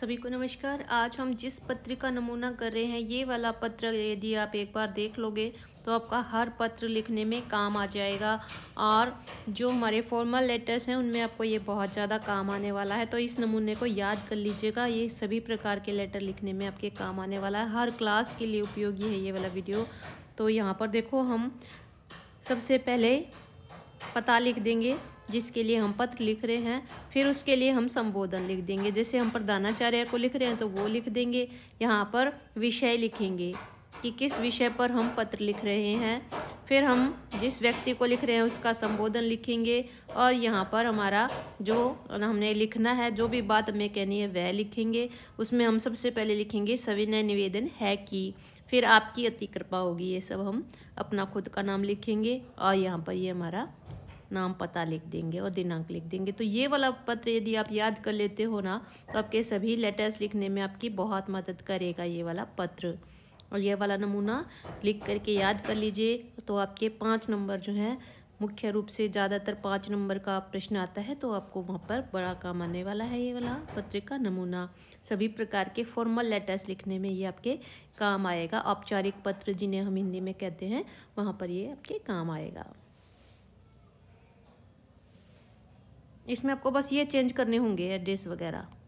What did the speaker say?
सभी को नमस्कार आज हम जिस पत्र का नमूना कर रहे हैं ये वाला पत्र यदि आप एक बार देख लोगे तो आपका हर पत्र लिखने में काम आ जाएगा और जो हमारे फॉर्मल लेटर्स हैं उनमें आपको ये बहुत ज़्यादा काम आने वाला है तो इस नमूने को याद कर लीजिएगा ये सभी प्रकार के लेटर लिखने में आपके काम आने वाला है हर क्लास के लिए उपयोगी है ये वाला वीडियो तो यहाँ पर देखो हम सबसे पहले पता लिख देंगे जिसके लिए हम पत्र लिख रहे हैं फिर उसके लिए हम संबोधन लिख देंगे जैसे हम प्रधानाचार्य को लिख रहे हैं तो वो लिख देंगे यहाँ पर विषय लिखेंगे कि किस विषय पर हम पत्र लिख रहे हैं फिर हम जिस व्यक्ति को लिख रहे हैं उसका संबोधन लिखेंगे और यहाँ पर हमारा जो हमने लिखना है जो भी बात हमें कहनी है वह लिखेंगे उसमें हम सबसे पहले लिखेंगे सविनय निवेदन है कि फिर आपकी अति कृपा होगी ये सब हम अपना खुद का नाम लिखेंगे और यहाँ पर ये यह हमारा नाम पता लिख देंगे और दिनांक लिख देंगे तो ये वाला पत्र यदि आप याद कर लेते हो ना तो आपके सभी लेटर्स लिखने में आपकी बहुत मदद करेगा ये वाला पत्र और ये वाला नमूना लिख करके याद कर लीजिए तो आपके पाँच नंबर जो हैं मुख्य रूप से ज़्यादातर पाँच नंबर का प्रश्न आता है तो आपको वहाँ पर बड़ा काम आने वाला है ये वाला पत्र का नमूना सभी प्रकार के फॉर्मल लेटर्स लिखने में ये आपके काम आएगा औपचारिक पत्र जिन्हें हम हिंदी में कहते हैं वहाँ पर ये आपके काम आएगा इसमें आपको बस ये चेंज करने होंगे एड्रेस वगैरह